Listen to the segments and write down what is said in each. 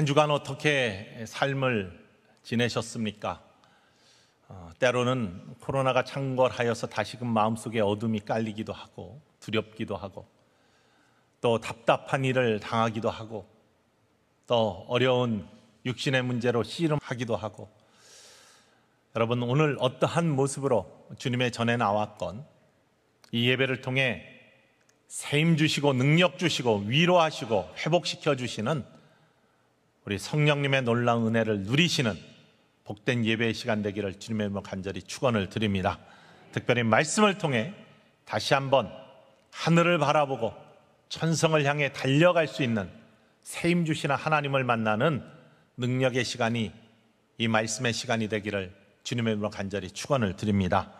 한 주간 어떻게 삶을 지내셨습니까? 어, 때로는 코로나가 창궐하여서 다시금 마음속에 어둠이 깔리기도 하고 두렵기도 하고 또 답답한 일을 당하기도 하고 또 어려운 육신의 문제로 씨름하기도 하고 여러분 오늘 어떠한 모습으로 주님의 전에 나왔건 이 예배를 통해 세임 주시고 능력 주시고 위로하시고 회복시켜 주시는 우리 성령님의 놀라운 은혜를 누리시는 복된 예배의 시간 되기를 주님의 이름으로 간절히 축원을 드립니다. 특별히 말씀을 통해 다시 한번 하늘을 바라보고 천성을 향해 달려갈 수 있는 세임 주시는 하나님을 만나는 능력의 시간이 이 말씀의 시간이 되기를 주님의 이름으로 간절히 축원을 드립니다.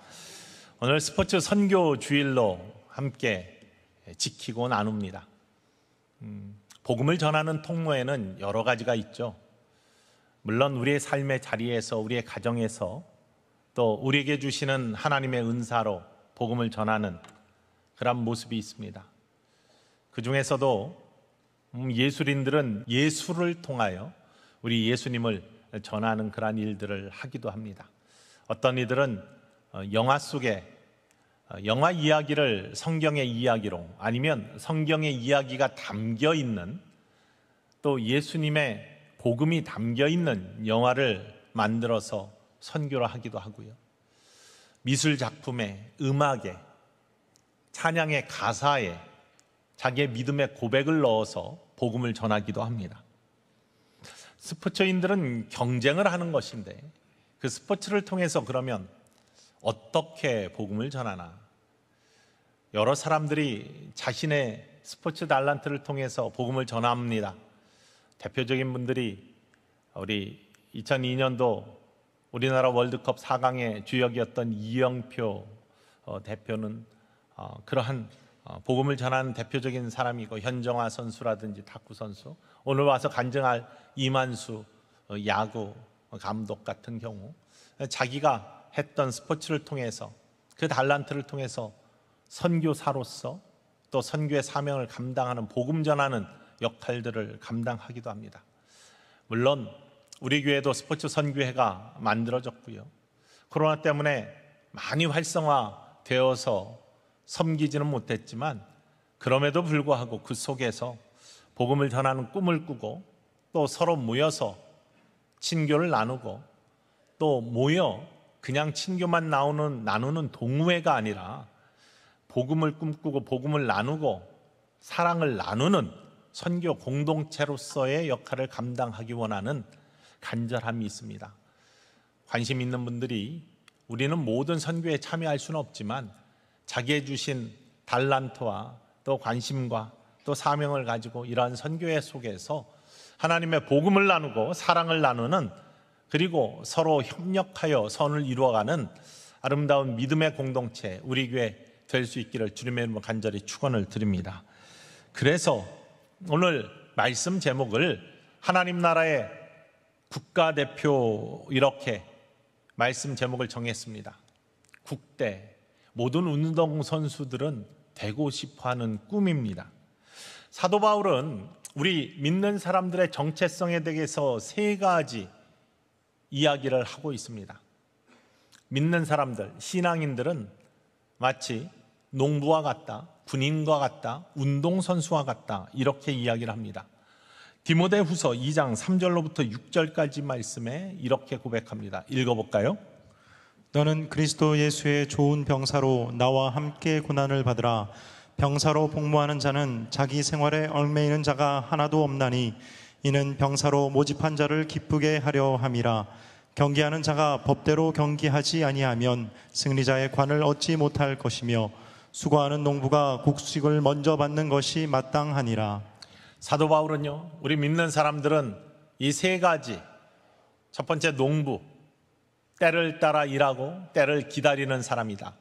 오늘 스포츠 선교 주일로 함께 지키고 나눕니다. 음, 복음을 전하는 통로에는 여러 가지가 있죠. 물론 우리의 삶의 자리에서 우리의 가정에서 또 우리에게 주시는 하나님의 은사로 복음을 전하는 그런 모습이 있습니다. 그 중에서도 음, 예술인들은 예술을 통하여 우리 예수님을 전하는 그러 일들을 하기도 합니다. 어떤 이들은 어, 영화 속에 어, 영화 이야기를 성경의 이야기로 아니면 성경의 이야기가 담겨 있는 또 예수님의 복음이 담겨 있는 영화를 만들어서 선교를 하기도 하고요. 미술 작품에, 음악에, 찬양의 가사에 자기의 믿음의 고백을 넣어서 복음을 전하기도 합니다. 스포츠인들은 경쟁을 하는 것인데 그 스포츠를 통해서 그러면 어떻게 복음을 전하나 여러 사람들이 자신의 스포츠 달란트를 통해서 복음을 전합니다. 대표적인 분들이 우리 2002년도 우리나라 월드컵 4강의 주역이었던 이영표 어, 대표는 어, 그러한 어, 복음을 전하는 대표적인 사람이고 현정화 선수라든지 탁구 선수 오늘 와서 간증할 이만수 야구 감독 같은 경우 자기가 했던 스포츠를 통해서 그 달란트를 통해서 선교사로서 또 선교의 사명을 감당하는 복음 전하는 역할들을 감당하기도 합니다. 물론 우리 교회도 스포츠 선교회가 만들어졌고요. 코로나 때문에 많이 활성화되어서 섬기지는 못했지만 그럼에도 불구하고 그 속에서 복음을 전하는 꿈을 꾸고 또 서로 모여서 친교를 나누고 또 모여 그냥 친교만 나오는 나누는 동호회가 아니라 복음을 꿈꾸고 복음을 나누고 사랑을 나누는 선교 공동체로서의 역할을 감당하기 원하는 간절함이 있습니다. 관심 있는 분들이 우리는 모든 선교에 참여할 수는 없지만 자기의 주신 달란트와 또 관심과 또 사명을 가지고 이러한 선교회 속에서 하나님의 복음을 나누고 사랑을 나누는 그리고 서로 협력하여 선을 이루어가는 아름다운 믿음의 공동체 우리 교회 될수 있기를 주님의 이름으로 간절히 축원을 드립니다. 그래서 오늘 말씀 제목을 하나님 나라의 국가대표 이렇게 말씀 제목을 정했습니다. 국대 모든 운동 선수들은 되고 싶어 하는 꿈입니다. 사도 바울은 우리 믿는 사람들의 정체성에 대해서 세 가지 이야기를 하고 있습니다. 믿는 사람들, 신앙인들은 마치 농부와 같다, 군인과 같다, 운동선수와 같다 이렇게 이야기를 합니다. 디모데 후서 2장 3절로부터 6절까지 말씀에 이렇게 고백합니다. 읽어볼까요? 너는 그리스도 예수의 좋은 병사로 나와 함께 고난을 받으라. 병사로 복무하는 자는 자기 생활에 얽매이는 자가 하나도 없나니 이는 병사로 모집한 자를 기쁘게 하려 함이라. 경기하는 자가 법대로 경기하지 아니하면 승리자의 관을 얻지 못할 것이며 수고하는 농부가 곡식을 먼저 받는 것이 마땅하니라. 사도 바울은요, 우리 믿는 사람들은 이 세 가지. 첫 번째 농부. 때를 따라 일하고 때를 기다리는 사람이다.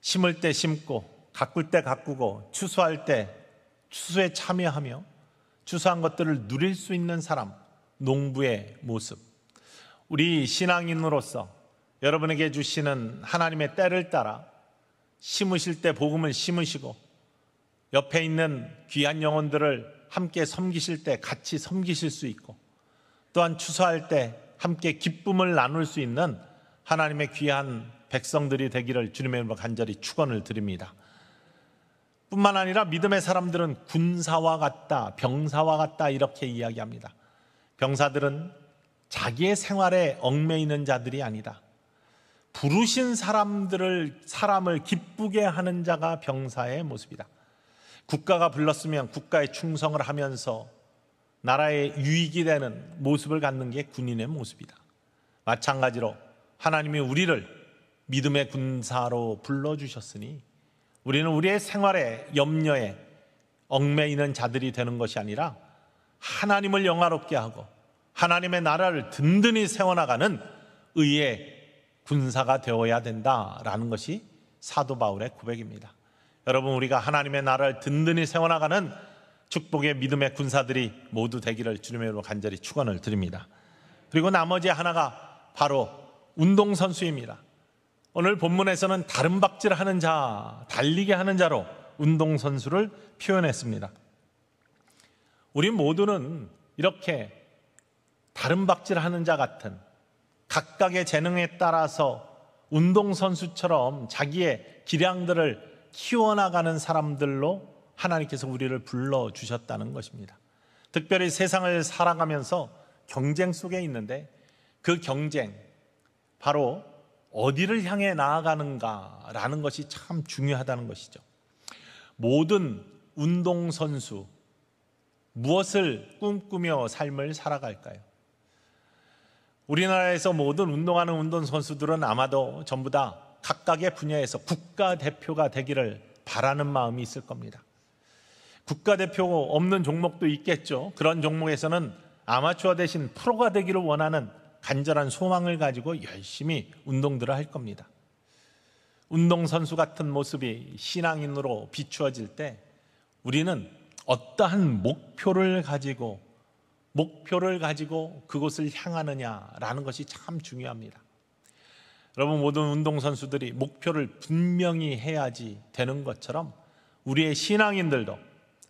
심을 때 심고, 가꿀 때 가꾸고, 추수할 때 추수에 참여하며 추수한 것들을 누릴 수 있는 사람, 농부의 모습. 우리 신앙인으로서 여러분에게 주시는 하나님의 때를 따라 심으실 때 복음을 심으시고 옆에 있는 귀한 영혼들을 함께 섬기실 때 같이 섬기실 수 있고 또한 추수할 때 함께 기쁨을 나눌 수 있는 하나님의 귀한 백성들이 되기를 주님의 이름으로 간절히 축원을 드립니다. 뿐만 아니라 믿음의 사람들은 군사와 같다, 병사와 같다 이렇게 이야기합니다. 병사들은 자기의 생활에 얽매이는 자들이 아니다. 부르신 사람들을 사람을 기쁘게 하는 자가 병사의 모습이다. 국가가 불렀으면 국가에 충성을 하면서 나라의 유익이 되는 모습을 갖는 게 군인의 모습이다. 마찬가지로 하나님이 우리를 믿음의 군사로 불러주셨으니 우리는 우리의 생활에 염려에 얽매이는 자들이 되는 것이 아니라 하나님을 영화롭게 하고 하나님의 나라를 든든히 세워나가는 의의 군사가 되어야 된다라는 것이 사도 바울의 고백입니다. 여러분 우리가 하나님의 나라를 든든히 세워나가는 축복의 믿음의 군사들이 모두 되기를 주님의 이름으로 간절히 축원을 드립니다. 그리고 나머지 하나가 바로 운동 선수입니다. 오늘 본문에서는 다른 박질 하는 자, 달리게 하는 자로 운동 선수를 표현했습니다. 우리 모두는 이렇게 다른 박질 하는 자 같은 각각의 재능에 따라서 운동선수처럼 자기의 기량들을 키워나가는 사람들로 하나님께서 우리를 불러주셨다는 것입니다. 특별히 세상을 살아가면서 경쟁 속에 있는데 그 경쟁, 바로 어디를 향해 나아가는가라는 것이 참 중요하다는 것이죠. 모든 운동선수, 무엇을 꿈꾸며 삶을 살아갈까요? 우리나라에서 모든 운동하는 운동 선수들은 아마도 전부 다 각각의 분야에서 국가대표가 되기를 바라는 마음이 있을 겁니다. 국가대표 없는 종목도 있겠죠. 그런 종목에서는 아마추어 대신 프로가 되기를 원하는 간절한 소망을 가지고 열심히 운동들을 할 겁니다. 운동선수 같은 모습이 신앙인으로 비추어질 때 우리는 어떠한 목표를 가지고 목표를 가지고 그곳을 향하느냐라는 것이 참 중요합니다. 여러분 모든 운동선수들이 목표를 분명히 해야지 되는 것처럼 우리의 신앙인들도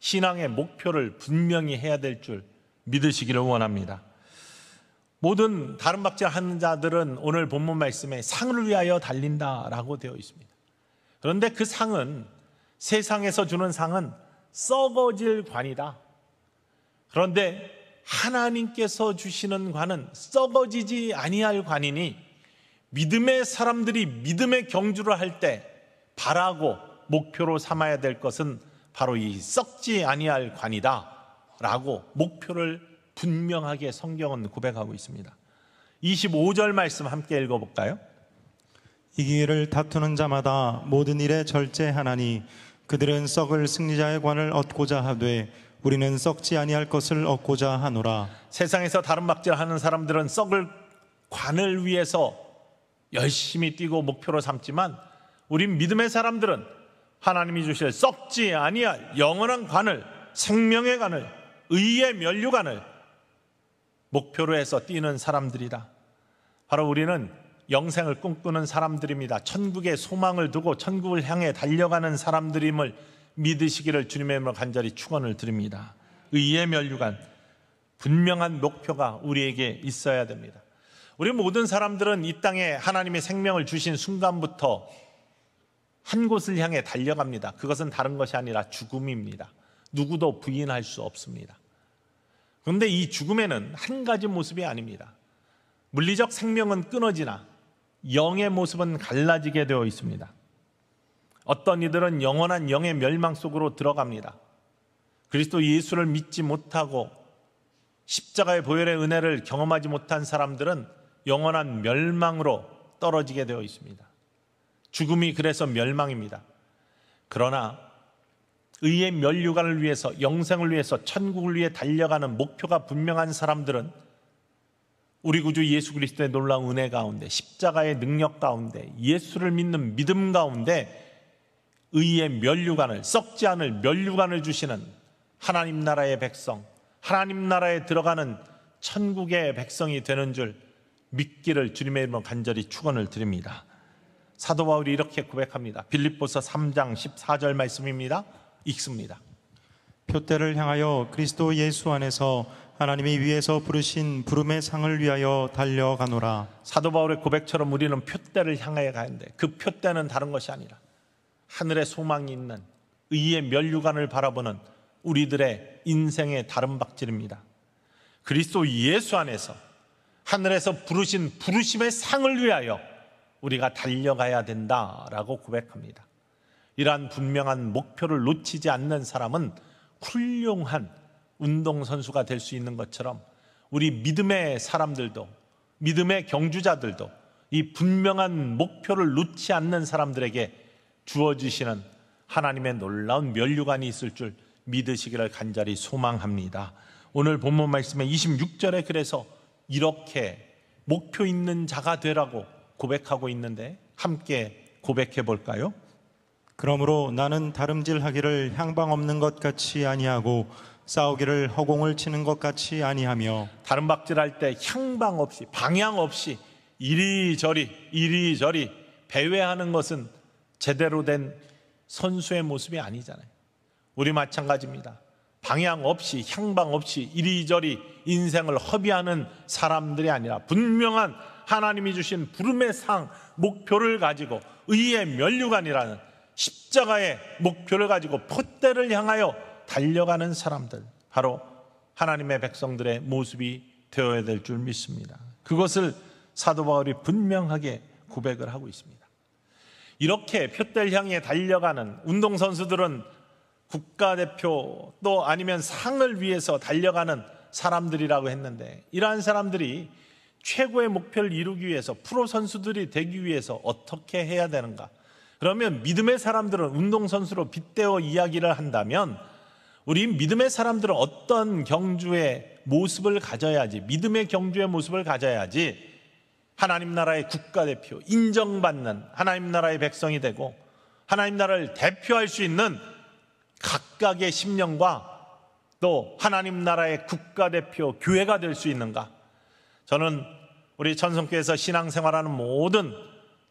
신앙의 목표를 분명히 해야 될 줄 믿으시기를 원합니다. 모든 다른 박질 하는 자들은 오늘 본문 말씀에 상을 위하여 달린다라고 되어 있습니다. 그런데 그 상은 세상에서 주는 상은 썩어질 관이다. 그런데 하나님께서 주시는 관은 썩어지지 아니할 관이니 믿음의 사람들이 믿음의 경주를 할 때 바라고 목표로 삼아야 될 것은 바로 이 썩지 아니할 관이다라고 목표를 분명하게 성경은 고백하고 있습니다. 25절 말씀 함께 읽어볼까요? 이 기회를 다투는 자마다 모든 일에 절제하나니 그들은 썩을 승리자의 관을 얻고자 하되 우리는 썩지 아니할 것을 얻고자 하노라. 세상에서 다른 막질하는 사람들은 썩을 관을 위해서 열심히 뛰고 목표로 삼지만 우리 믿음의 사람들은 하나님이 주실 썩지 아니할 영원한 관을 생명의 관을 의의 면류관을 목표로 해서 뛰는 사람들이다 바로 우리는 영생을 꿈꾸는 사람들입니다. 천국의 소망을 두고 천국을 향해 달려가는 사람들임을 믿으시기를 주님의 이름으로 간절히 축원을 드립니다. 의의 면류관 분명한 목표가 우리에게 있어야 됩니다. 우리 모든 사람들은 이 땅에 하나님의 생명을 주신 순간부터 한 곳을 향해 달려갑니다. 그것은 다른 것이 아니라 죽음입니다. 누구도 부인할 수 없습니다. 그런데 이 죽음에는 한 가지 모습이 아닙니다. 물리적 생명은 끊어지나 영의 모습은 갈라지게 되어 있습니다. 어떤 이들은 영원한 영의 멸망 속으로 들어갑니다. 그리스도 예수를 믿지 못하고 십자가의 보혈의 은혜를 경험하지 못한 사람들은 영원한 멸망으로 떨어지게 되어 있습니다. 죽음이 그래서 멸망입니다. 그러나 의의 멸류관을 위해서 영생을 위해서 천국을 위해 달려가는 목표가 분명한 사람들은 우리 구주 예수 그리스도의 놀라운 은혜 가운데 십자가의 능력 가운데 예수를 믿는 믿음 가운데 의의 면류관을 썩지 않을 면류관을 주시는 하나님 나라의 백성, 하나님 나라에 들어가는 천국의 백성이 되는 줄 믿기를 주님의 이름으로 간절히 축원을 드립니다. 사도 바울이 이렇게 고백합니다. 빌립보서 3장 14절 말씀입니다. 읽습니다. 표대를 향하여 그리스도 예수 안에서 하나님이 위에서 부르신 부름의 상을 위하여 달려가노라. 사도 바울의 고백처럼 우리는 표대를 향하여 가는데 그 표대는 다른 것이 아니라 하늘의 소망이 있는 의의 면류관을 바라보는 우리들의 인생의 다른박질입니다 그리스도 예수 안에서 하늘에서 부르신 부르심의 상을 위하여 우리가 달려가야 된다라고 고백합니다. 이러한 분명한 목표를 놓치지 않는 사람은 훌륭한 운동선수가 될 수 있는 것처럼 우리 믿음의 사람들도 믿음의 경주자들도 이 분명한 목표를 놓지 않는 사람들에게 주어지시는 하나님의 놀라운 면류관이 있을 줄 믿으시기를 간절히 소망합니다. 오늘 본문 말씀에 26절에 그래서 이렇게 목표 있는 자가 되라고 고백하고 있는데 함께 고백해 볼까요? 그러므로 나는 다름질하기를 향방 없는 것 같이 아니하고 싸우기를 허공을 치는 것 같이 아니하며 다름박질할 때 향방 없이 방향 없이 이리저리 이리저리 배회하는 것은 제대로 된 선수의 모습이 아니잖아요. 우리 마찬가지입니다. 방향 없이 향방 없이 이리저리 인생을 허비하는 사람들이 아니라 분명한 하나님이 주신 부름의 상 목표를 가지고 의의 면류관이라는 십자가의 목표를 가지고 폿대를 향하여 달려가는 사람들 바로 하나님의 백성들의 모습이 되어야 될 줄 믿습니다. 그것을 사도 바울이 분명하게 고백을 하고 있습니다. 이렇게 표대를 향해 달려가는 운동선수들은 국가대표 또 아니면 상을 위해서 달려가는 사람들이라고 했는데 이러한 사람들이 최고의 목표를 이루기 위해서 프로 선수들이 되기 위해서 어떻게 해야 되는가? 그러면 믿음의 사람들은 운동선수로 빗대어 이야기를 한다면 우리 믿음의 사람들은 어떤 경주의 모습을 가져야지, 믿음의 경주의 모습을 가져야지 하나님 나라의 국가대표, 인정받는 하나님 나라의 백성이 되고 하나님 나라를 대표할 수 있는 각각의 심령과 또 하나님 나라의 국가대표 교회가 될 수 있는가? 저는 우리 천성교에서 신앙생활하는 모든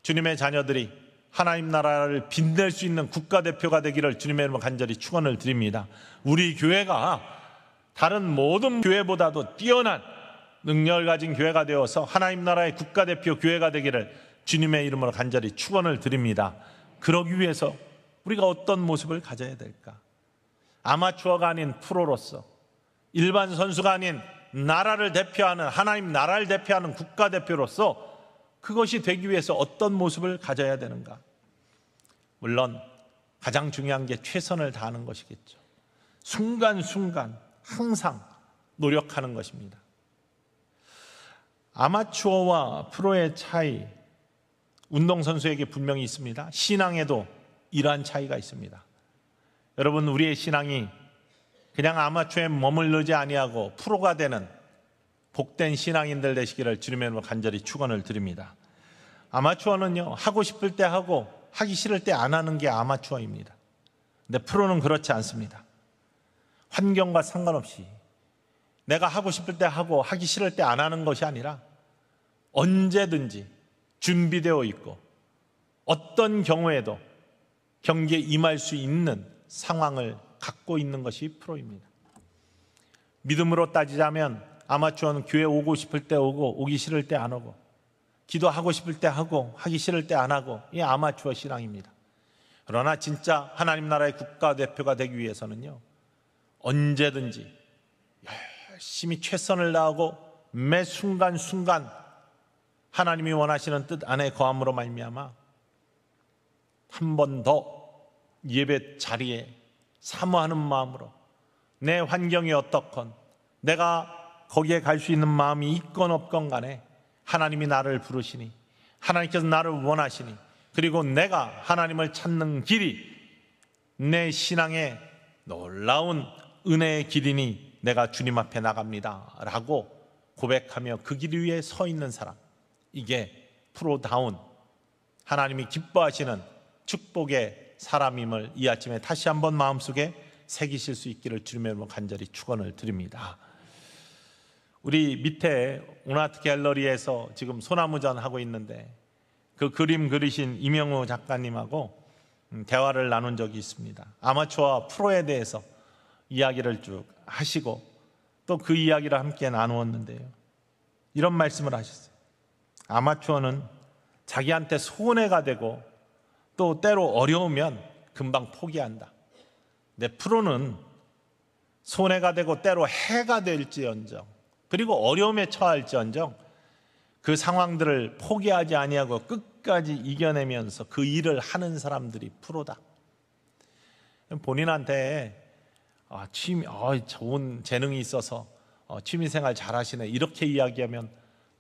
주님의 자녀들이 하나님 나라를 빛낼 수 있는 국가대표가 되기를 주님의 이름으로 간절히 축원을 드립니다. 우리 교회가 다른 모든 교회보다도 뛰어난 능력을 가진 교회가 되어서 하나님 나라의 국가대표 교회가 되기를 주님의 이름으로 간절히 축원을 드립니다. 그러기 위해서 우리가 어떤 모습을 가져야 될까? 아마추어가 아닌 프로로서 일반 선수가 아닌 나라를 대표하는 하나님 나라를 대표하는 국가대표로서 그것이 되기 위해서 어떤 모습을 가져야 되는가? 물론 가장 중요한 게 최선을 다하는 것이겠죠. 순간순간 항상 노력하는 것입니다. 아마추어와 프로의 차이, 운동선수에게 분명히 있습니다. 신앙에도 이러한 차이가 있습니다. 여러분, 우리의 신앙이 그냥 아마추어에 머물르지 아니하고 프로가 되는 복된 신앙인들 되시기를 주님의 이름으로 간절히 축원을 드립니다. 아마추어는요, 하고 싶을 때 하고 하기 싫을 때 안 하는 게 아마추어입니다. 근데 프로는 그렇지 않습니다. 환경과 상관없이 내가 하고 싶을 때 하고 하기 싫을 때 안 하는 것이 아니라 언제든지 준비되어 있고 어떤 경우에도 경기에 임할 수 있는 상황을 갖고 있는 것이 프로입니다. 믿음으로 따지자면 아마추어는 교회 오고 싶을 때 오고 오기 싫을 때 안 오고 기도하고 싶을 때 하고 하기 싫을 때 안 하고 이 아마추어 신앙입니다. 그러나 진짜 하나님 나라의 국가대표가 되기 위해서는요. 언제든지 열심히 최선을 다하고 매 순간순간 하나님이 원하시는 뜻 안에 거함으로 말미암아 한 번 더 예배 자리에 사모하는 마음으로 내 환경이 어떻건 내가 거기에 갈 수 있는 마음이 있건 없건 간에 하나님이 나를 부르시니 하나님께서 나를 원하시니 그리고 내가 하나님을 찾는 길이 내 신앙의 놀라운 은혜의 길이니 내가 주님 앞에 나갑니다. 라고 고백하며 그 길 위에 서 있는 사람. 이게 프로다운, 하나님이 기뻐하시는 축복의 사람임을 이 아침에 다시 한번 마음속에 새기실 수 있기를 주님의 이름으로 간절히 축원을 드립니다. 우리 밑에 오나트 갤러리에서 지금 소나무전 하고 있는데 그 그림 그리신 이명우 작가님하고 음, 대화를 나눈 적이 있습니다. 아마추어와 프로에 대해서 이야기를 쭉 하시고 또 그 이야기를 함께 나누었는데요. 이런 말씀을 하셨어요. 아마추어는 자기한테 손해가 되고 또 때로 어려우면 금방 포기한다. 내 프로는 손해가 되고 때로 해가 될지언정 그리고 어려움에 처할지언정 그 상황들을 포기하지 아니하고 끝까지 이겨내면서 그 일을 하는 사람들이 프로다. 본인한테 아, 취미, 아, 좋은 재능이 있어서 어, 취미생활 잘하시네 이렇게 이야기하면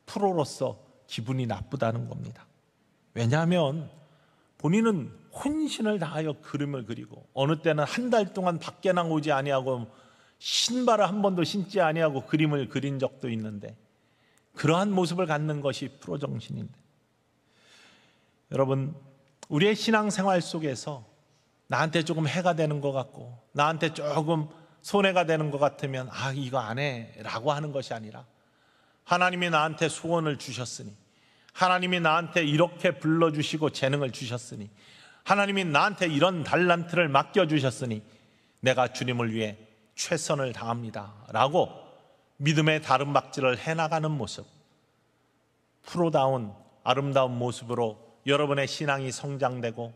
프로로서 기분이 나쁘다는 겁니다. 왜냐하면 본인은 혼신을 다하여 그림을 그리고 어느 때는 한 달 동안 밖에 나오지 아니하고 신발을 한 번도 신지 아니하고 그림을 그린 적도 있는데 그러한 모습을 갖는 것이 프로 정신인데 여러분 우리의 신앙생활 속에서 나한테 조금 해가 되는 것 같고 나한테 조금 손해가 되는 것 같으면 아 이거 안 해라고 하는 것이 아니라 하나님이 나한테 소원을 주셨으니 하나님이 나한테 이렇게 불러주시고 재능을 주셨으니 하나님이 나한테 이런 달란트를 맡겨주셨으니 내가 주님을 위해 최선을 다합니다. 라고 믿음의 다름박질을 해나가는 모습, 프로다운 아름다운 모습으로 여러분의 신앙이 성장되고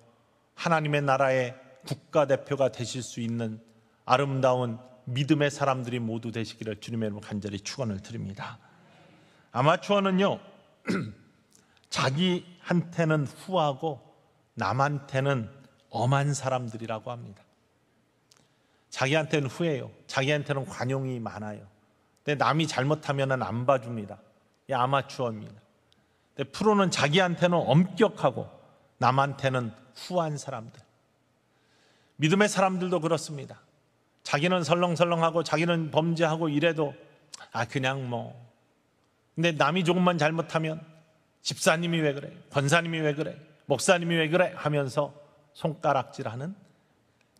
하나님의 나라에 국가대표가 되실 수 있는 아름다운 믿음의 사람들이 모두 되시기를 주님의 이름으로 간절히 축원을 드립니다. 아마추어는요. 자기한테는 후하고 남한테는 엄한 사람들이라고 합니다. 자기한테는 후해요. 자기한테는 관용이 많아요. 근데 남이 잘못하면 안 봐줍니다. 이 아마추어입니다. 근데 프로는 자기한테는 엄격하고 남한테는 후한 사람들. 믿음의 사람들도 그렇습니다. 자기는 설렁설렁하고 자기는 범죄하고 이래도 아 그냥 뭐 근데 남이 조금만 잘못하면 집사님이 왜 그래? 권사님이 왜 그래? 목사님이 왜 그래? 하면서 손가락질하는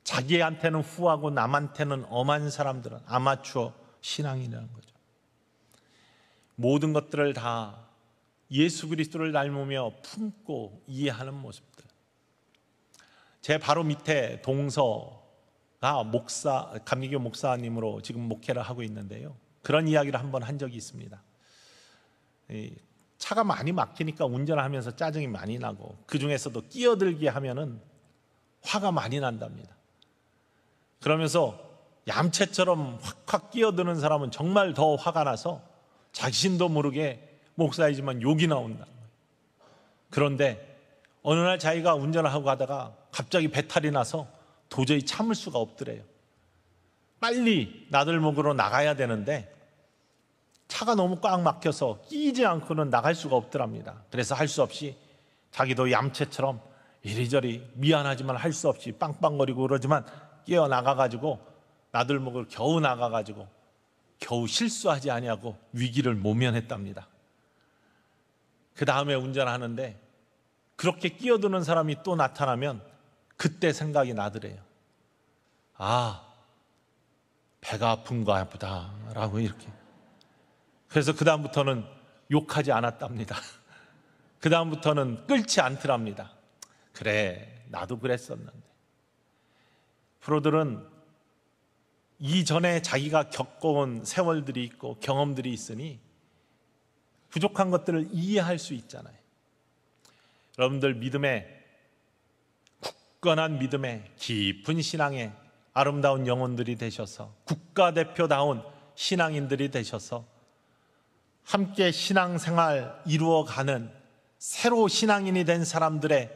자기한테는 후하고 남한테는 엄한 사람들은 아마추어 신앙이라는 거죠. 모든 것들을 다 예수 그리스도를 닮으며 품고 이해하는 모습들. 제 바로 밑에 동서가 목사 감리교 목사님으로 지금 목회를 하고 있는데요. 그런 이야기를 한 번 한 적이 있습니다. 차가 많이 막히니까 운전하면서 짜증이 많이 나고 그 중에서도 끼어들게 하면은 화가 많이 난답니다. 그러면서 얌체처럼 확확 끼어드는 사람은 정말 더 화가 나서 자신도 모르게 목사이지만 욕이 나온다. 그런데 어느 날 자기가 운전을 하고 가다가 갑자기 배탈이 나서 도저히 참을 수가 없더래요. 빨리 나들목으로 나가야 되는데 차가 너무 꽉 막혀서 끼지 않고는 나갈 수가 없더랍니다. 그래서 할 수 없이 자기도 얌체처럼 이리저리 미안하지만 할 수 없이 빵빵거리고 그러지만 깨어 나가가지고 나들목을 겨우 나가가지고 겨우 실수하지 아니하고 위기를 모면했답니다. 그 다음에 운전하는데 그렇게 끼어드는 사람이 또 나타나면 그때 생각이 나더래요. 아, 배가 아픈가 프다라고 이렇게. 그래서 그다음부터는 욕하지 않았답니다. 그다음부터는 끓지 않더랍니다. 그래, 나도 그랬었는데. 프로들은 이전에 자기가 겪어온 세월들이 있고 경험들이 있으니 부족한 것들을 이해할 수 있잖아요. 여러분들 믿음에 굳건한 믿음에 깊은 신앙에 아름다운 영혼들이 되셔서 국가대표다운 신앙인들이 되셔서 함께 신앙생활 이루어가는 새로 신앙인이 된 사람들의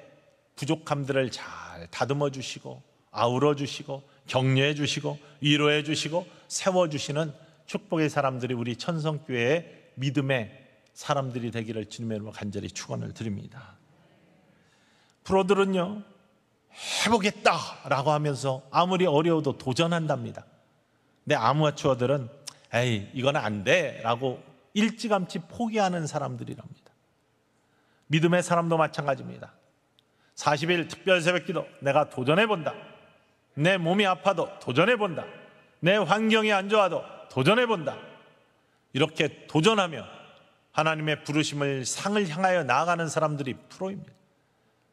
부족함들을 잘 다듬어 주시고 아우러 주시고 격려해 주시고 위로해 주시고 세워 주시는 축복의 사람들이 우리 천성교회의 믿음의 사람들이 되기를 주님의 이름으로 간절히 축원을 드립니다. 프로들은요 해보겠다라고 하면서 아무리 어려워도 도전한답니다. 근데 아마추어들은 에이 이건 안 돼라고 일찌감치 포기하는 사람들이랍니다. 믿음의 사람도 마찬가지입니다. 40일 특별 새벽기도 내가 도전해 본다. 내 몸이 아파도 도전해 본다. 내 환경이 안 좋아도 도전해 본다. 이렇게 도전하며 하나님의 부르심을 상을 향하여 나아가는 사람들이 프로입니다.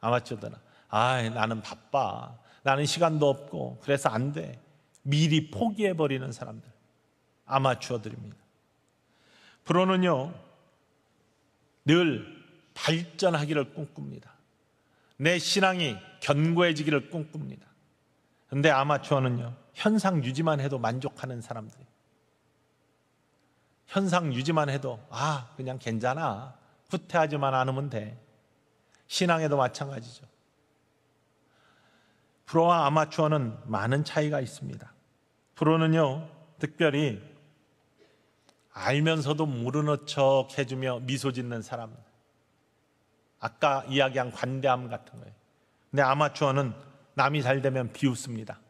아마추어들은 아, 나는 바빠. 나는 시간도 없고 그래서 안 돼. 미리 포기해 버리는 사람들. 아마추어들입니다. 프로는요. 늘 발전하기를 꿈꿉니다. 내 신앙이 견고해지기를 꿈꿉니다. 근데 아마추어는요. 현상 유지만 해도 만족하는 사람들 현상 유지만 해도 아, 그냥 괜찮아. 후퇴하지만 않으면 돼. 신앙에도 마찬가지죠. 프로와 아마추어는 많은 차이가 있습니다. 프로는요, 특별히 알면서도 모르는 척 해주며 미소 짓는 사람. 아까 이야기한 관대함 같은 거예요. 근데 아마추어는 남이 잘 되면 비웃습니다.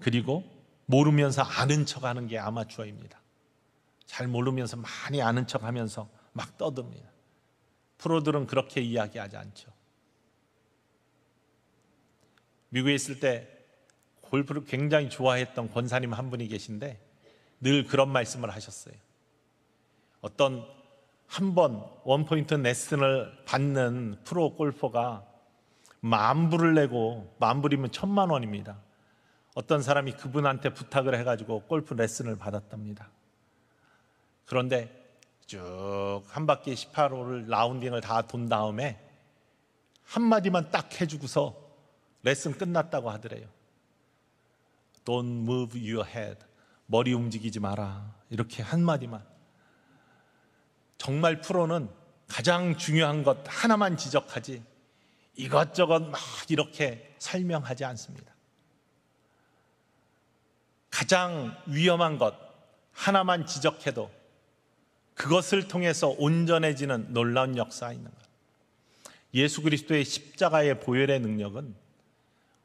그리고 모르면서 아는 척 하는 게 아마추어입니다. 잘 모르면서 많이 아는 척 하면서 막 떠듭니다. 프로들은 그렇게 이야기하지 않죠. 미국에 있을 때 골프를 굉장히 좋아했던 권사님 한 분이 계신데 늘 그런 말씀을 하셨어요. 어떤 한 번 원포인트 레슨을 받는 프로 골퍼가 만불을 내고 만불이면 천만 원입니다. 어떤 사람이 그분한테 부탁을 해가지고 골프 레슨을 받았답니다. 그런데 쭉 한 바퀴 18호를 라운딩을 다 돈 다음에 한마디만 딱 해주고서 레슨 끝났다고 하더래요. Don't move your head. 머리 움직이지 마라. 이렇게 한마디만. 정말 프로는 가장 중요한 것 하나만 지적하지 이것저것 막 이렇게 설명하지 않습니다. 가장 위험한 것 하나만 지적해도 그것을 통해서 온전해지는 놀라운 역사 있는 것. 예수 그리스도의 십자가의 보혈의 능력은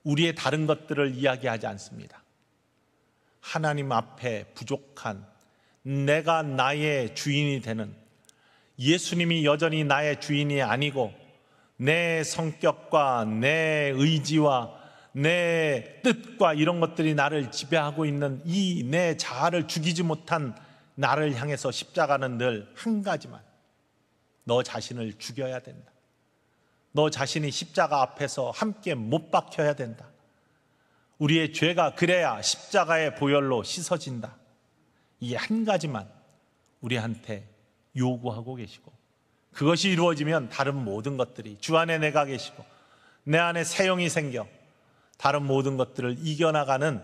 우리의 다른 것들을 이야기하지 않습니다. 하나님 앞에 부족한 내가 나의 주인이 되는 예수님이 여전히 나의 주인이 아니고 내 성격과 내 의지와 내 뜻과 이런 것들이 나를 지배하고 있는 이 내 자아를 죽이지 못한 나를 향해서 십자가는 늘 한 가지만 너 자신을 죽여야 된다. 너 자신이 십자가 앞에서 함께 못 박혀야 된다. 우리의 죄가 그래야 십자가의 보혈로 씻어진다. 이 한 가지만 우리한테 요구하고 계시고 그것이 이루어지면 다른 모든 것들이 주 안에 내가 계시고 내 안에 새 영이 생겨 다른 모든 것들을 이겨나가는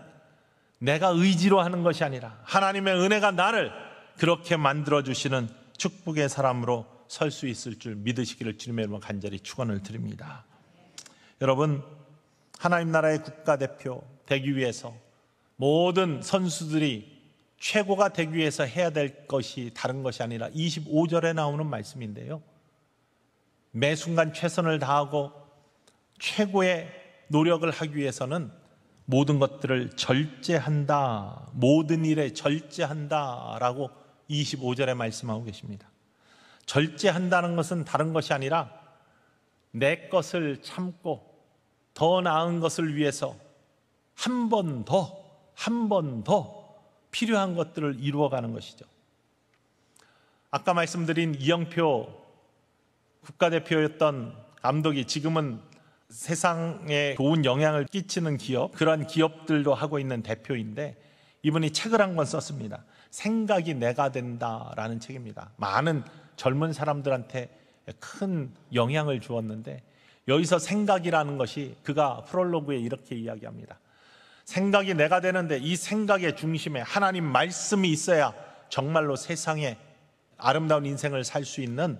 내가 의지로 하는 것이 아니라 하나님의 은혜가 나를 그렇게 만들어 주시는 축복의 사람으로 설수 있을 줄 믿으시기를 주님의 이름으로 간절히 축원을 드립니다. 여러분 하나님 나라의 국가대표 되기 위해서 모든 선수들이 최고가 되기 위해서 해야 될 것이 다른 것이 아니라 25절에 나오는 말씀인데요. 매 순간 최선을 다하고 최고의 노력을 하기 위해서는 모든 것들을 절제한다. 모든 일에 절제한다. 라고 25절에 말씀하고 계십니다. 절제한다는 것은 다른 것이 아니라 내 것을 참고 더 나은 것을 위해서 한 번 더, 한 번 더 필요한 것들을 이루어가는 것이죠. 아까 말씀드린 이영표 국가대표였던 감독이 지금은 세상에 좋은 영향을 끼치는 기업, 그런 기업들도 하고 있는 대표인데 이분이 책을 한 권 썼습니다. 생각이 내가 된다라는 책입니다. 많은 젊은 사람들한테 큰 영향을 주었는데 여기서 생각이라는 것이 그가 프롤로그에 이렇게 이야기합니다. 생각이 내가 되는데 이 생각의 중심에 하나님 말씀이 있어야 정말로 세상에 아름다운 인생을 살 수 있는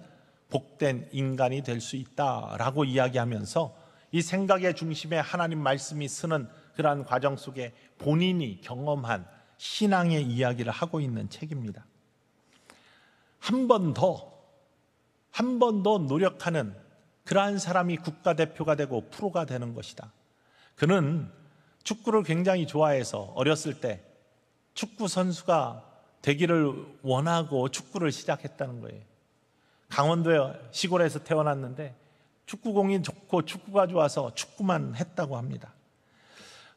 복된 인간이 될 수 있다라고 이야기하면서 이 생각의 중심에 하나님 말씀이 쓰는 그러한 과정 속에 본인이 경험한 신앙의 이야기를 하고 있는 책입니다. 한번 더, 한 번 더 노력하는 그러한 사람이 국가대표가 되고 프로가 되는 것이다. 그는 축구를 굉장히 좋아해서 어렸을 때 축구 선수가 되기를 원하고 축구를 시작했다는 거예요. 강원도 시골에서 태어났는데 축구공이 좋고 축구가 좋아서 축구만 했다고 합니다.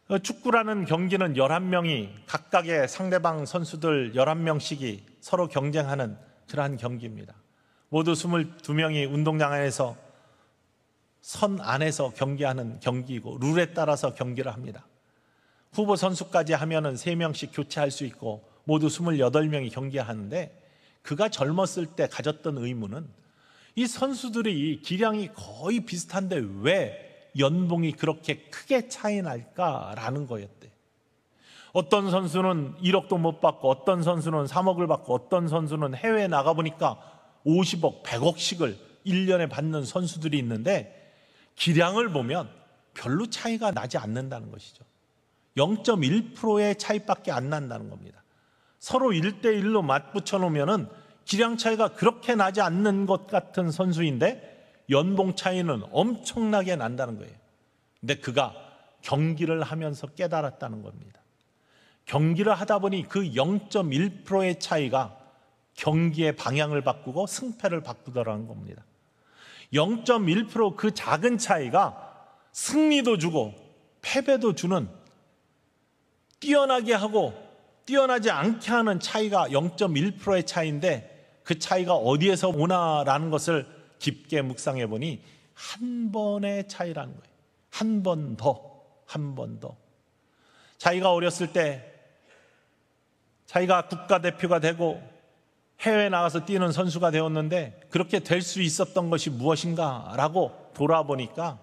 그 축구라는 경기는 11명이 각각의 상대방 선수들 11명씩이 서로 경쟁하는 그러한 경기입니다. 모두 22명이 운동장 안에서 선 안에서 경기하는 경기이고 룰에 따라서 경기를 합니다. 후보 선수까지 하면은 3명씩 교체할 수 있고 모두 28명이 경기하는데 그가 젊었을 때 가졌던 의문은 이 선수들이 기량이 거의 비슷한데 왜 연봉이 그렇게 크게 차이 날까라는 거였다. 어떤 선수는 1억도 못 받고 어떤 선수는 3억을 받고 어떤 선수는 해외에 나가보니까 50억, 100억씩을 1년에 받는 선수들이 있는데 기량을 보면 별로 차이가 나지 않는다는 것이죠. 0.1%의 차이밖에 안 난다는 겁니다. 서로 1대1로 맞붙여 놓으면은 기량 차이가 그렇게 나지 않는 것 같은 선수인데 연봉 차이는 엄청나게 난다는 거예요. 근데 그가 경기를 하면서 깨달았다는 겁니다. 경기를 하다 보니 그 0.1%의 차이가 경기의 방향을 바꾸고 승패를 바꾸더라는 겁니다. 0.1%그 작은 차이가 승리도 주고 패배도 주는 뛰어나게 하고 뛰어나지 않게 하는 차이가 0.1%의 차이인데 그 차이가 어디에서 오나라는 것을 깊게 묵상해 보니 한 번의 차이라는 거예요. 한 번 더, 한 번 더. 자기가 어렸을 때 자기가 국가대표가 되고 해외 나가서 뛰는 선수가 되었는데 그렇게 될 수 있었던 것이 무엇인가라고 돌아보니까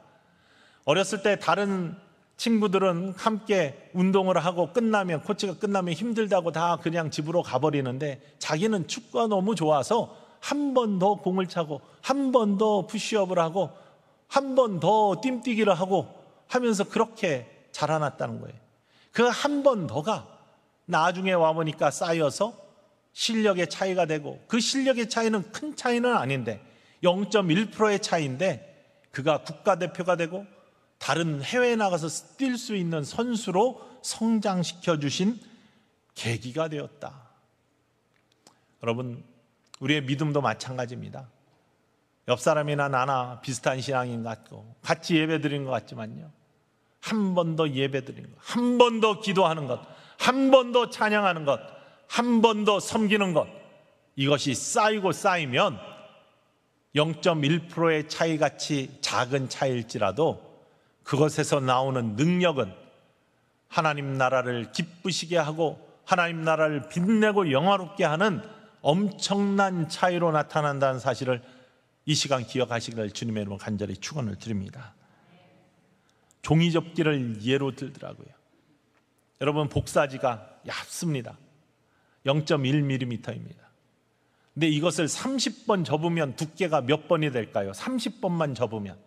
어렸을 때 다른 친구들은 함께 운동을 하고 끝나면 코치가 끝나면 힘들다고 다 그냥 집으로 가버리는데 자기는 축구가 너무 좋아서 한 번 더 공을 차고 한 번 더푸쉬업을 하고 한 번 더 뜀뛰기를 하고 하면서 그렇게 자라났다는 거예요. 그 한 번 더가 나중에 와보니까 쌓여서 실력의 차이가 되고 그 실력의 차이는 큰 차이는 아닌데 0.1%의 차이인데 그가 국가대표가 되고 다른 해외에 나가서 뛸 수 있는 선수로 성장시켜 주신 계기가 되었다. 여러분, 우리의 믿음도 마찬가지입니다. 옆 사람이나 나나 비슷한 신앙인 같고 같이 예배 드린 것 같지만요. 한 번 더 예배 드린 것, 한 번 더 기도하는 것, 한번더 찬양하는 것, 한 번 더 섬기는 것, 이것이 쌓이고 쌓이면 0.1%의 차이같이 작은 차이일지라도 그것에서 나오는 능력은 하나님 나라를 기쁘시게 하고 하나님 나라를 빛내고 영화롭게 하는 엄청난 차이로 나타난다는 사실을 이 시간 기억하시기를 주님의 이름으로 간절히 축원을 드립니다. 종이 접기를 예로 들더라고요. 여러분 복사지가 얕습니다 0.1mm입니다. 근데 이것을 30번 접으면 두께가 몇 번이 될까요? 30번만 접으면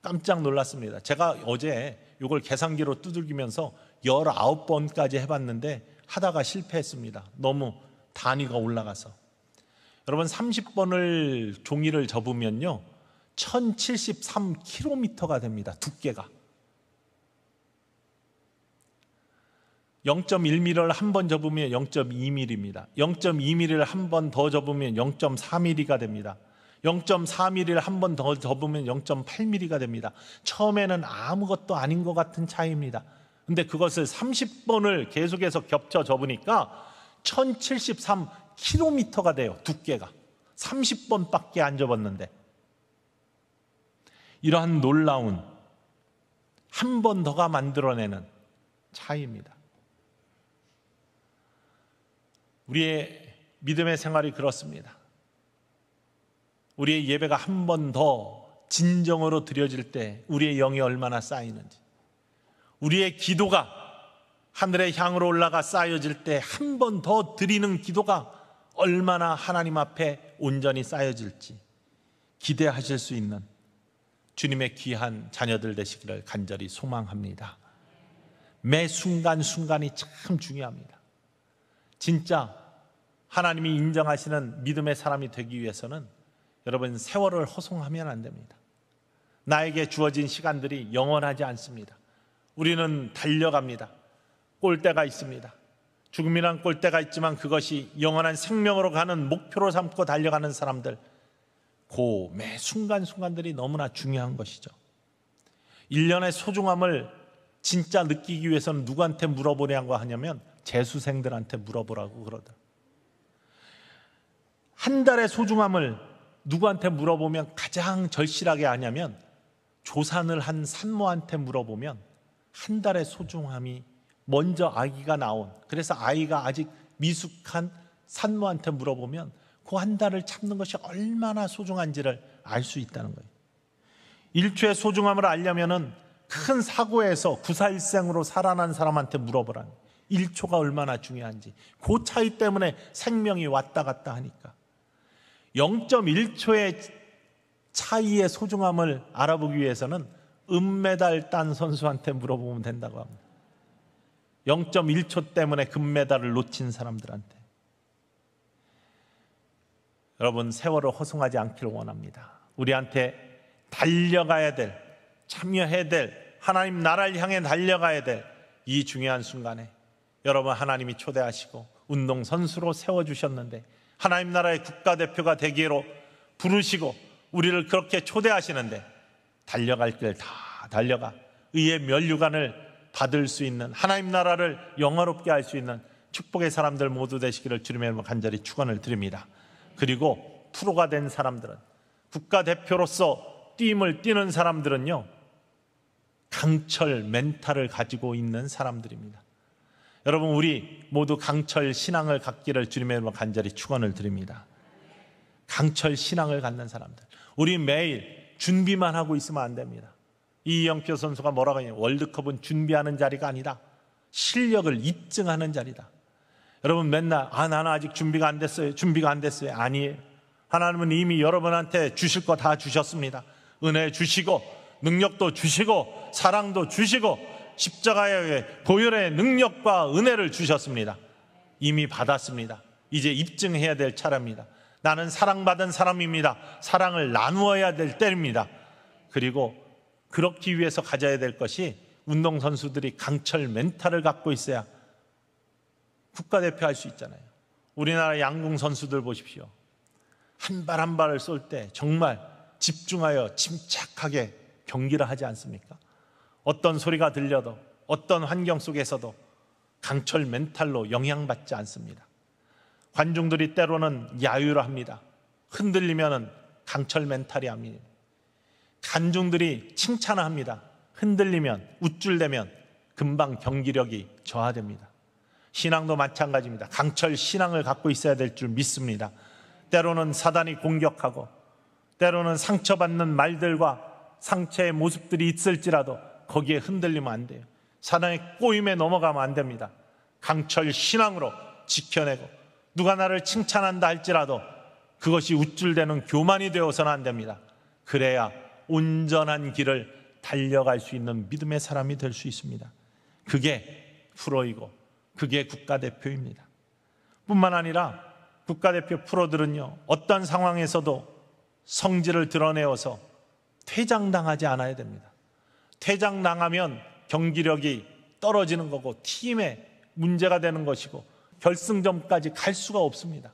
깜짝 놀랐습니다. 제가 어제 이걸 계산기로 두들기면서 19번까지 해봤는데 하다가 실패했습니다. 너무 단위가 올라가서. 여러분 30번을 종이를 접으면요. 1073km가 됩니다. 두께가. 0.1mm를 한 번 접으면 0.2mm입니다. 0.2mm를 한 번 더 접으면 0.4mm가 됩니다. 0.4mm를 한 번 더 접으면 0.8mm가 됩니다. 처음에는 아무것도 아닌 것 같은 차이입니다. 근데 그것을 30번을 계속해서 겹쳐 접으니까 1073km가 돼요. 두께가. 30번밖에 안 접었는데. 이러한 놀라운 한 번 더가 만들어내는 차이입니다. 우리의 믿음의 생활이 그렇습니다. 우리의 예배가 한 번 더 진정으로 드려질 때 우리의 영이 얼마나 쌓이는지, 우리의 기도가 하늘의 향으로 올라가 쌓여질 때 한 번 더 드리는 기도가 얼마나 하나님 앞에 온전히 쌓여질지 기대하실 수 있는 주님의 귀한 자녀들 되시기를 간절히 소망합니다. 매 순간순간이 참 중요합니다. 진짜 하나님이 인정하시는 믿음의 사람이 되기 위해서는 여러분 세월을 허송하면 안 됩니다. 나에게 주어진 시간들이 영원하지 않습니다. 우리는 달려갑니다. 꼴대가 있습니다. 죽음이란 꼴대가 있지만 그것이 영원한 생명으로 가는 목표로 삼고 달려가는 사람들, 그 매 순간순간들이 너무나 중요한 것이죠. 일년의 소중함을 진짜 느끼기 위해서는 누구한테 물어보냐고 하냐면 재수생들한테 물어보라고 그러더라고요. 한 달의 소중함을 누구한테 물어보면 가장 절실하게 아냐면 조산을 한 산모한테 물어보면 한 달의 소중함이 먼저 아기가 나온 그래서 아이가 아직 미숙한 산모한테 물어보면 그 한 달을 참는 것이 얼마나 소중한지를 알 수 있다는 거예요. 일초의 소중함을 알려면은 큰 사고에서 구사일생으로 살아난 사람한테 물어보라는 1초가 얼마나 중요한지 그 차이 때문에 생명이 왔다 갔다 하니까 0.1초의 차이의 소중함을 알아보기 위해서는 은메달 딴 선수한테 물어보면 된다고 합니다. 0.1초 때문에 금메달을 놓친 사람들한테. 여러분, 세월을 허송하지 않기를 원합니다. 우리한테 달려가야 될, 참여해야 될, 하나님 나라를 향해 달려가야 될 이 중요한 순간에 여러분 하나님이 초대하시고 운동선수로 세워주셨는데 하나님 나라의 국가대표가 되기로 부르시고 우리를 그렇게 초대하시는데 달려갈 길 다 달려가 의의 면류관을 받을 수 있는 하나님 나라를 영화롭게 할 수 있는 축복의 사람들 모두 되시기를 주님의 이름으로 간절히 축원을 드립니다. 그리고 프로가 된 사람들은 국가대표로서 뛰임을 뛰는 사람들은요 강철 멘탈을 가지고 있는 사람들입니다. 여러분 우리 모두 강철 신앙을 갖기를 주님의 이름으로 간절히 축원을 드립니다. 강철 신앙을 갖는 사람들. 우리 매일 준비만 하고 있으면 안 됩니다. 이영표 선수가 뭐라고 하냐? 월드컵은 준비하는 자리가 아니다. 실력을 입증하는 자리다. 여러분 맨날 아 나는 아직 준비가 안 됐어요. 준비가 안 됐어요. 아니에요. 하나님은 이미 여러분한테 주실 거 다 주셨습니다. 은혜 주시고 능력도 주시고 사랑도 주시고 십자가의 에해 보혈의 능력과 은혜를 주셨습니다. 이미 받았습니다. 이제 입증해야 될 차례입니다. 나는 사랑받은 사람입니다. 사랑을 나누어야 될 때입니다. 그리고 그렇기 위해서 가져야 될 것이 운동선수들이 강철 멘탈을 갖고 있어야 국가대표 할 수 있잖아요. 우리나라 양궁 선수들 보십시오. 한 발 한 발을 쏠 때 정말 집중하여 침착하게 경기를 하지 않습니까? 어떤 소리가 들려도 어떤 환경 속에서도 강철 멘탈로 영향받지 않습니다. 관중들이 때로는 야유를 합니다. 흔들리면은 강철 멘탈이 합니다. 관중들이 칭찬을 합니다. 흔들리면 우쭐대면 금방 경기력이 저하됩니다. 신앙도 마찬가지입니다. 강철 신앙을 갖고 있어야 될 줄 믿습니다. 때로는 사단이 공격하고 때로는 상처받는 말들과 상처의 모습들이 있을지라도 거기에 흔들리면 안 돼요. 사단의 꼬임에 넘어가면 안 됩니다. 강철 신앙으로 지켜내고 누가 나를 칭찬한다 할지라도 그것이 우쭐대는 교만이 되어서는 안 됩니다. 그래야 온전한 길을 달려갈 수 있는 믿음의 사람이 될 수 있습니다. 그게 프로이고 그게 국가대표입니다. 뿐만 아니라 국가대표 프로들은요, 어떤 상황에서도 성질을 드러내어서 퇴장당하지 않아야 됩니다. 퇴장 나가면 경기력이 떨어지는 거고 팀에 문제가 되는 것이고 결승점까지 갈 수가 없습니다.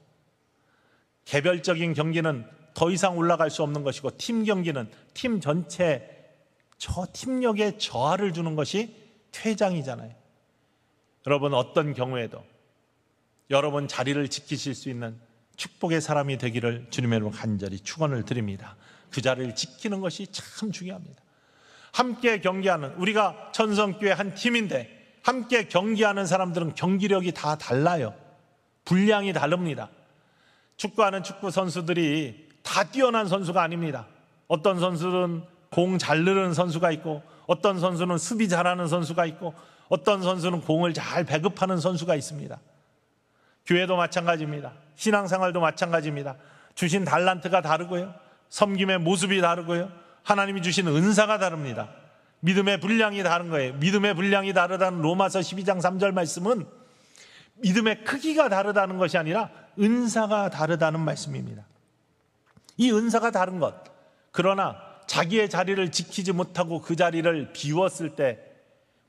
개별적인 경기는 더 이상 올라갈 수 없는 것이고 팀 경기는 팀 전체 저 팀력에 저하를 주는 것이 퇴장이잖아요. 여러분 어떤 경우에도 여러분 자리를 지키실 수 있는 축복의 사람이 되기를 주님의 이름으로 간절히 축원을 드립니다. 그 자리를 지키는 것이 참 중요합니다. 함께 경기하는 우리가 천성교회 한 팀인데 함께 경기하는 사람들은 경기력이 다 달라요. 분량이 다릅니다. 축구하는 축구 선수들이 다 뛰어난 선수가 아닙니다. 어떤 선수는 공 잘 누르는 선수가 있고 어떤 선수는 수비 잘하는 선수가 있고 어떤 선수는 공을 잘 배급하는 선수가 있습니다. 교회도 마찬가지입니다. 신앙생활도 마찬가지입니다. 주신 달란트가 다르고요. 섬김의 모습이 다르고요. 하나님이 주신 은사가 다릅니다. 믿음의 분량이 다른 거예요. 믿음의 분량이 다르다는 로마서 12장 3절 말씀은 믿음의 크기가 다르다는 것이 아니라 은사가 다르다는 말씀입니다. 이 은사가 다른 것. 그러나 자기의 자리를 지키지 못하고 그 자리를 비웠을 때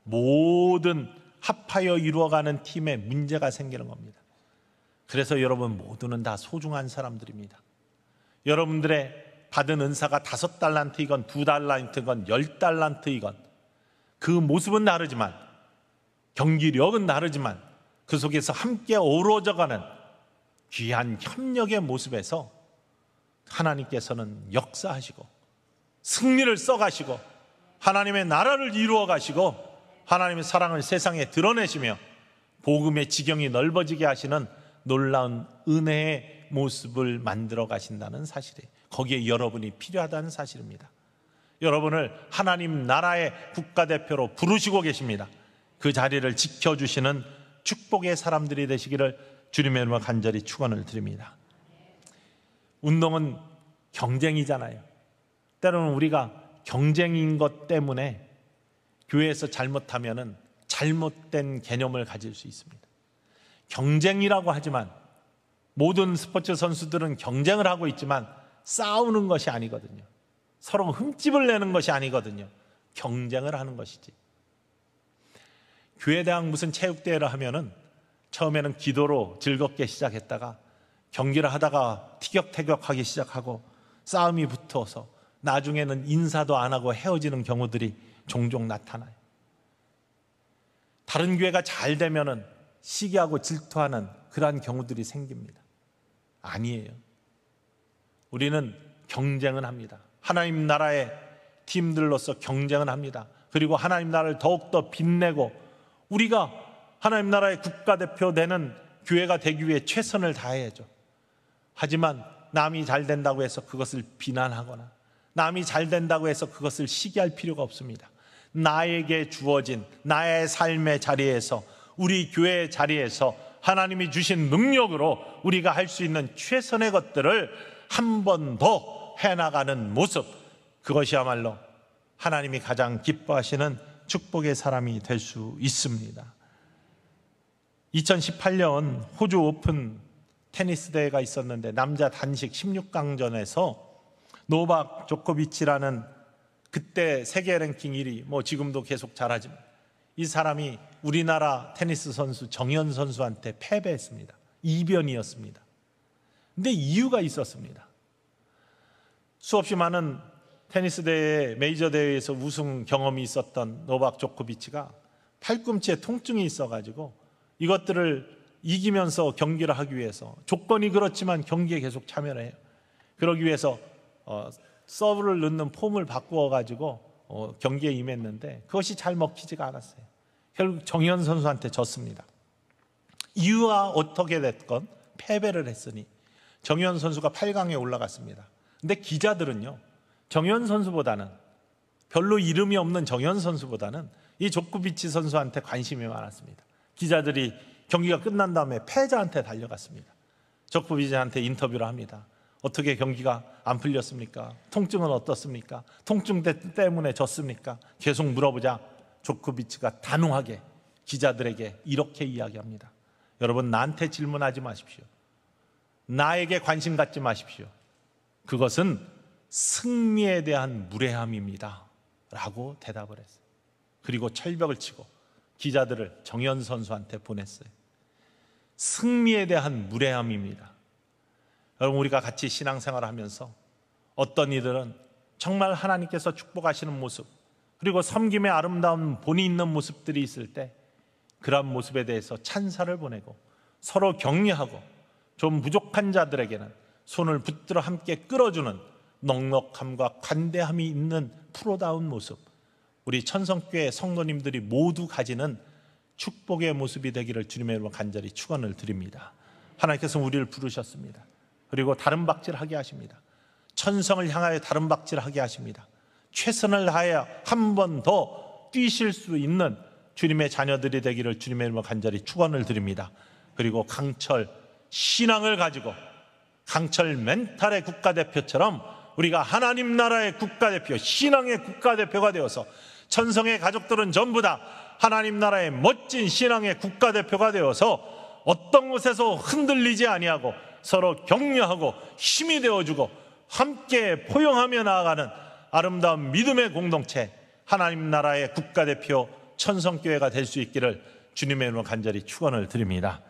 모든 합하여 이루어가는 팀에 문제가 생기는 겁니다. 그래서 여러분 모두는 다 소중한 사람들입니다. 여러분들의 받은 은사가 다섯 달란트이건 두 달란트이건 열 달란트이건 그 모습은 다르지만 경기력은 다르지만 그 속에서 함께 어우러져가는 귀한 협력의 모습에서 하나님께서는 역사하시고 승리를 써가시고 하나님의 나라를 이루어 가시고 하나님의 사랑을 세상에 드러내시며 복음의 지경이 넓어지게 하시는 놀라운 은혜의 모습을 만들어 가신다는 사실이에요. 거기에 여러분이 필요하다는 사실입니다. 여러분을 하나님 나라의 국가대표로 부르시고 계십니다. 그 자리를 지켜주시는 축복의 사람들이 되시기를 주님의 이름으로 간절히 축원을 드립니다. 운동은 경쟁이잖아요. 때로는 우리가 경쟁인 것 때문에 교회에서 잘못하면 잘못된 개념을 가질 수 있습니다. 경쟁이라고 하지만 모든 스포츠 선수들은 경쟁을 하고 있지만 싸우는 것이 아니거든요. 서로 흠집을 내는 것이 아니거든요. 경쟁을 하는 것이지. 교회에 대한 무슨 체육대회를 하면은 처음에는 기도로 즐겁게 시작했다가 경기를 하다가 티격태격하기 시작하고 싸움이 붙어서 나중에는 인사도 안 하고 헤어지는 경우들이 종종 나타나요. 다른 교회가 잘 되면은 시기하고 질투하는 그러한 경우들이 생깁니다. 아니에요. 우리는 경쟁은 합니다. 하나님 나라의 팀들로서 경쟁은 합니다. 그리고 하나님 나라를 더욱더 빛내고 우리가 하나님 나라의 국가대표 되는 교회가 되기 위해 최선을 다해야죠. 하지만 남이 잘 된다고 해서 그것을 비난하거나 남이 잘 된다고 해서 그것을 시기할 필요가 없습니다. 나에게 주어진 나의 삶의 자리에서 우리 교회의 자리에서 하나님이 주신 능력으로 우리가 할 수 있는 최선의 것들을 한번더 해나가는 모습, 그것이야말로 하나님이 가장 기뻐하시는 축복의 사람이 될 수 있습니다. 2018년 호주 오픈 테니스 대회가 있었는데 남자 단식 16강전에서 노박 조코비치라는 그때 세계 랭킹 1위, 뭐 지금도 계속 잘하지만 이 사람이 우리나라 테니스 선수 정현 선수한테 패배했습니다. 이변이었습니다. 근데 이유가 있었습니다. 수없이 많은 테니스 대회, 메이저 대회에서 우승 경험이 있었던 노박 조코비치가 팔꿈치에 통증이 있어가지고 이것들을 이기면서 경기를 하기 위해서 조건이 그렇지만 경기에 계속 참여를 해요. 그러기 위해서 어, 서브를 넣는 폼을 바꾸어가지고 어, 경기에 임했는데 그것이 잘 먹히지가 않았어요. 결국 정현 선수한테 졌습니다. 이유가 어떻게 됐건 패배를 했으니 정현 선수가 8강에 올라갔습니다. 근데 기자들은요. 정현 선수보다는 별로 이름이 없는 정현 선수보다는 이 조쿠비치 선수한테 관심이 많았습니다. 기자들이 경기가 끝난 다음에 패자한테 달려갔습니다. 조쿠비치한테 인터뷰를 합니다. 어떻게 경기가 안 풀렸습니까? 통증은 어떻습니까? 통증 때문에 졌습니까? 계속 물어보자 조코비치가 단호하게 기자들에게 이렇게 이야기합니다. 여러분 나한테 질문하지 마십시오. 나에게 관심 갖지 마십시오. 그것은 승리에 대한 무례함입니다. 라고 대답을 했어요. 그리고 철벽을 치고 기자들을 정현 선수한테 보냈어요. 승리에 대한 무례함입니다. 여러분, 우리가 같이 신앙생활 을 하면서 어떤 이들은 정말 하나님께서 축복하시는 모습, 그리고 섬김의 아름다운 본이 있는 모습들이 있을 때, 그런 모습에 대해서 찬사를 보내고 서로 격려하고 좀 부족한 자들에게는 손을 붙들어 함께 끌어주는 넉넉함과 관대함이 있는 프로다운 모습, 우리 천성교회 성도님들이 모두 가지는 축복의 모습이 되기를 주님의 이름으로 간절히 축원을 드립니다. 하나님께서 우리를 부르셨습니다. 그리고 다른 박질하게 하십니다. 천성을 향하여 다른 박질하게 하십니다. 최선을 다하여 한 번 더 뛰실 수 있는 주님의 자녀들이 되기를 주님의 이름으로 간절히 축원을 드립니다. 그리고 강철 신앙을 가지고 강철 멘탈의 국가대표처럼 우리가 하나님 나라의 국가대표, 신앙의 국가대표가 되어서 천성의 가족들은 전부 다 하나님 나라의 멋진 신앙의 국가대표가 되어서 어떤 곳에서 흔들리지 아니하고 서로 격려하고 힘이 되어주고 함께 포용하며 나아가는 아름다운 믿음의 공동체 하나님 나라의 국가대표 천성교회가 될 수 있기를 주님의 이름으로 간절히 축원을 드립니다.